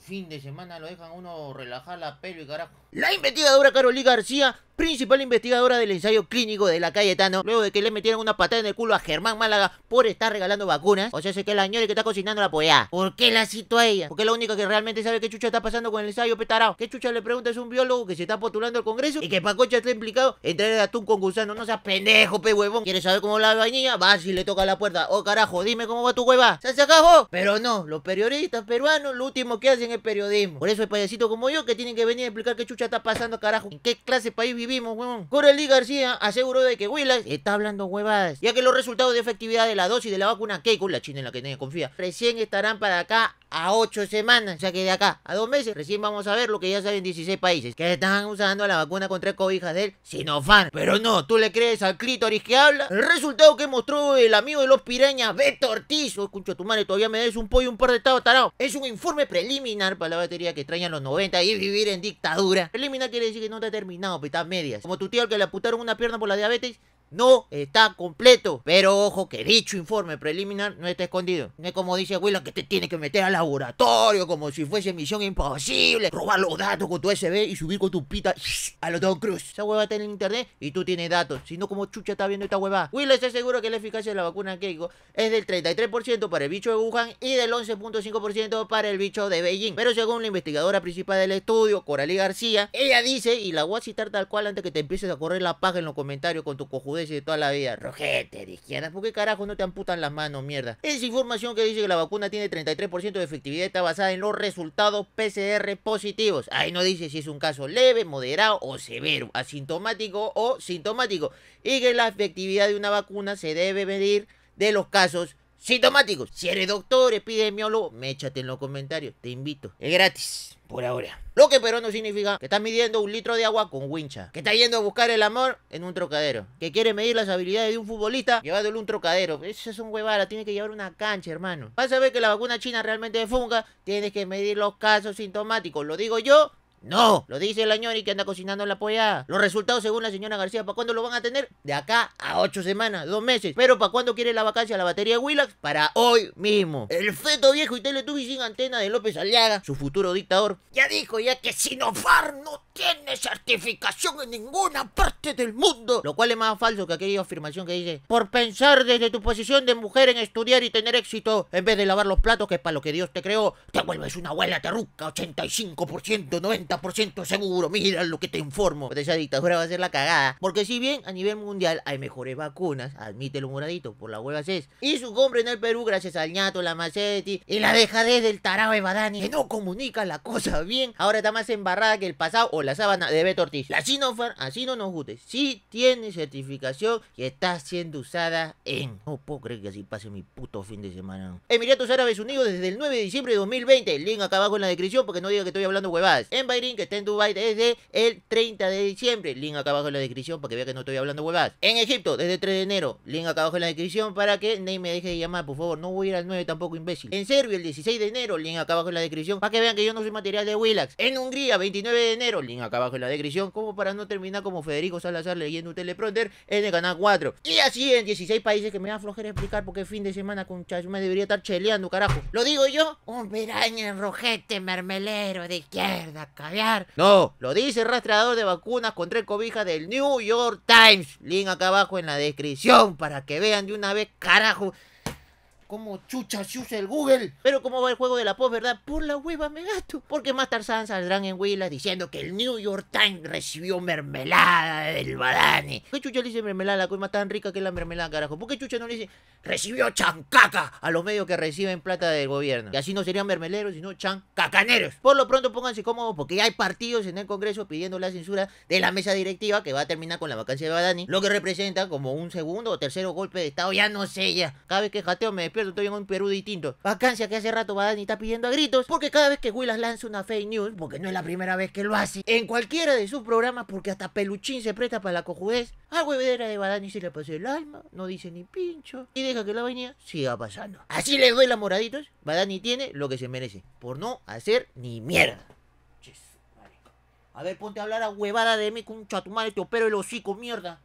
fin de semana lo dejan uno relajar la pelo y carajo. La investigadora Carolina García, principal investigadora del ensayo clínico de la calle Tano, luego de que le metieron una patada en el culo a Germán Málaga por estar regalando vacunas, o sea, sé que la señora que está cocinando la polla. ¿Por qué la cito a ella? Porque es la única que realmente sabe qué chucha está pasando con el ensayo petarao. ¿Qué chucha le pregunta es un biólogo que se está postulando al Congreso y que Pacocha está implicado en traer el atún con gusano? No seas pendejo, pe huevón. ¿Quieres saber cómo la bañilla? Va si le toca la puerta. Oh, carajo, dime cómo va tu hueva. ¿Se acabó? Pero no, los periodistas peruanos lo último que hacen el periodismo. Por eso hay payasitos como yo que tienen que venir a explicar qué chucha está pasando, carajo. ¿En qué clase de país vivimos, huevón? Corelli García aseguró de que Willis está hablando huevadas, ya que los resultados de efectividad de la dosis de la vacuna Keiko, la China en la que nadie confía, recién estarán para acá a 8 semanas, ya que de acá a 2 meses recién vamos a ver lo que ya saben 16 países, que están usando la vacuna contra cobija del Sinopharm. Pero no, tú le crees al clítoris que habla. El resultado que mostró el amigo de los pirañas, Beto Ortiz, escucho tu madre, todavía me des un pollo un par de estados tarado. Es un informe preliminar para pues, la batería que extraña los 90 y vivir en dictadura. Eliminar quiere decir que no te ha terminado, pues está medias. Como tu tío al que le apuntaron una pierna por la diabetes, no está completo. Pero ojo que dicho informe preliminar no está escondido. No es como dice Willan que te tiene que meter al laboratorio como si fuese misión imposible. Robar los datos con tu SB y subir con tu pita a los Don Cruz. Esa hueva está en internet y tú tienes datos. Si no, como chucha está viendo esta hueva. Willan está seguro que la eficacia de la vacuna Keiko es del 33% para el bicho de Wuhan y del 11.5% para el bicho de Beijing. Pero según la investigadora principal del estudio, Coralí García, ella dice, y la voy a citar tal cual antes que te empieces a correr la paja en los comentarios con tu cojude de toda la vida, rojete de izquierda, ¿por qué carajo no te amputan las manos, mierda? Esa información que dice que la vacuna tiene 33% de efectividad está basada en los resultados PCR positivos. Ahí no dice si es un caso leve, moderado o severo, asintomático o sintomático. Y que la efectividad de una vacuna se debe medir de los casos sintomáticos. Si eres doctor, epidemiólogo, méchate en los comentarios. Te invito. Es gratis, por ahora. Lo que pero no significa que estás midiendo un litro de agua con wincha. Que estás yendo a buscar el amor en un trocadero. Que quiere medir las habilidades de un futbolista llevándole un trocadero. Eso es un huevada, tienes que llevar una cancha, hermano. Vas a ver que la vacuna china realmente funga. Tienes que medir los casos sintomáticos. Lo digo yo no, lo dice la ñori que anda cocinando la polla. Los resultados, según la señora García, ¿para cuándo lo van a tener? De acá a ocho semanas, dos meses. Pero ¿para cuándo quiere la vacancia la batería de Willax? Para hoy mismo. El feto viejo y Teletubby sin antena de López Aliaga, su futuro dictador, ya dijo ya que Sinofar no tiene certificación en ninguna parte del mundo. Lo cual es más falso que aquella afirmación que dice, por pensar desde tu posición de mujer en estudiar y tener éxito, en vez de lavar los platos, que es para lo que Dios te creó, te vuelves una abuela terruca, 85%, 90% ciento seguro, mira lo que te informo. De pues esa dictadura va a ser la cagada. Porque si bien a nivel mundial hay mejores vacunas, admítelo moradito, por la hueva es. Y su compra en el Perú gracias al ñato, la macetti y la dejadez del tarao de Badani, que no comunica la cosa bien. Ahora está más embarrada que el pasado o la sábana de Beto Ortiz. La Sinopharm, así no nos guste si tiene certificación y está siendo usada en... No puedo creer que así pase mi puto fin de semana. Emiratos Árabes Unidos desde el 9 de diciembre de 2020. Link acá abajo en la descripción porque no diga que estoy hablando huevadas. En que está en Dubai desde el 30 de diciembre. Link acá abajo en la descripción para que vea que no estoy hablando huevadas. En Egipto desde el 3 de enero. Link acá abajo en la descripción para que nadie me deje de llamar, por favor. No voy a ir al 9 tampoco, imbécil. En Serbia el 16 de enero. Link acá abajo en la descripción para que vean que yo no soy material de Willax. En Hungría 29 de enero. Link acá abajo en la descripción como para no terminar como Federico Salazar leyendo un teleprompter en el canal 4. Y así en 16 países que me da a flojera explicar porque fin de semana con Chas me debería estar cheleando, carajo. ¿Lo digo yo? Un verán en rojete mermelero de izquierda, carajo. No, lo dice el rastreador de vacunas con tres cobijas del New York Times. Link acá abajo en la descripción para que vean de una vez, carajo, cómo chucha se usa el Google. Pero cómo va el juego de la post, ¿verdad? Por la hueva me gasto. Porque más Tarzán saldrán en huilas diciendo que el New York Times recibió mermelada del Badani. ¿Por qué chucha le dice mermelada la cosa tan rica que la mermelada, carajo? ¿Por qué chucha no le dice recibió chancaca a los medios que reciben plata del gobierno? Y así no serían mermeleros, sino chancacaneros. Por lo pronto pónganse cómodos porque hay partidos en el Congreso pidiendo la censura de la mesa directiva que va a terminar con la vacancia de Badani, lo que representa como un segundo o tercero golpe de Estado, ya no sé ya. Cada vez que jateo me estoy en un Perú distinto. Vacancia que hace rato Badani está pidiendo a gritos porque cada vez que Willas lanza una fake news, porque no es la primera vez que lo hace, en cualquiera de sus programas, porque hasta Peluchín se presta para la cojudez, a huevedera de Badani se le pasó el alma, no dice ni pincho y deja que la vaina siga pasando. Así le doy la moraditos, Badani tiene lo que se merece, por no hacer ni mierda. A ver, ponte a hablar a huevada de mí con un madre te opero el hocico, mierda.